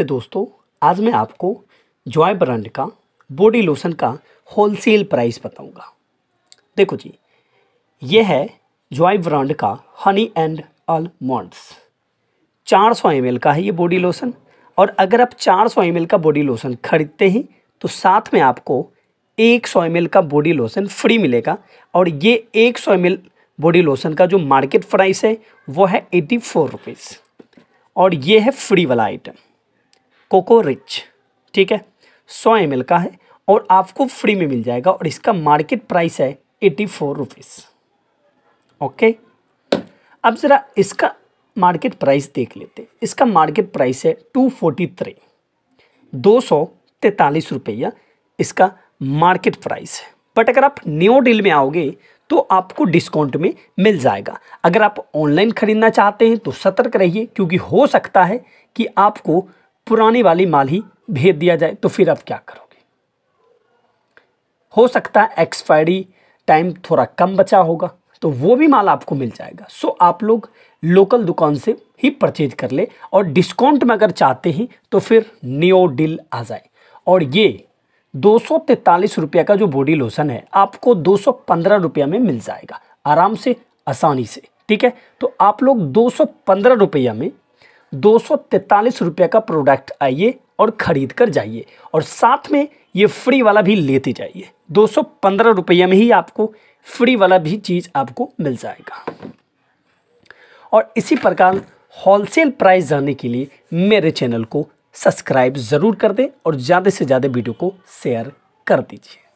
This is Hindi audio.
नमस्ते दोस्तों आज मैं आपको जॉय ब्रांड का बॉडी लोशन का होलसेल प्राइस बताऊंगा देखो जी यह है जॉय ब्रांड का हनी एंड आलमंड्स 400 एम का है ये बॉडी लोशन और अगर आप 400 एम का बॉडी लोशन खरीदते हैं तो साथ में आपको 100 एम का बॉडी लोशन फ्री मिलेगा और ये 100 सौ बॉडी लोशन का जो मार्केट प्राइस है वो है एटी फोर रुपीज़ और ये है फ्री वाला आइटम कोको रिच ठीक है सौ एम का है और आपको फ्री में मिल जाएगा और इसका मार्केट प्राइस है एटी फोर रुपीज़ ओके अब ज़रा इसका मार्केट प्राइस देख लेते हैं इसका मार्केट प्राइस है टू फोर्टी थ्री दो सौ तैंतालीस रुपया इसका मार्केट प्राइस है बट अगर आप न्यू डील में आओगे तो आपको डिस्काउंट में मिल जाएगा अगर आप ऑनलाइन ख़रीदना चाहते हैं तो सतर्क रहिए क्योंकि हो सकता है कि आपको पुरानी वाली माल ही भेज दिया जाए तो फिर आप क्या करोगे हो सकता है एक्सपायरी टाइम थोड़ा कम बचा होगा तो वो भी माल आपको मिल जाएगा सो आप लोग लोकल दुकान से ही परचेज कर ले और डिस्काउंट में अगर चाहते हैं तो फिर नियो डील आ जाए और ये दो सौ रुपया का जो बॉडी लोशन है आपको दो सौ रुपया में मिल जाएगा आराम से आसानी से ठीक है तो आप लोग दो सौ रुपया में दो सौ रुपये का प्रोडक्ट आइए और ख़रीद कर जाइए और साथ में ये फ्री वाला भी लेते जाइए दो सौ पंद्रह रुपये में ही आपको फ्री वाला भी चीज़ आपको मिल जाएगा और इसी प्रकार होलसेल प्राइस जानने के लिए मेरे चैनल को सब्सक्राइब ज़रूर कर दें और ज़्यादा से ज़्यादा वीडियो को शेयर कर दीजिए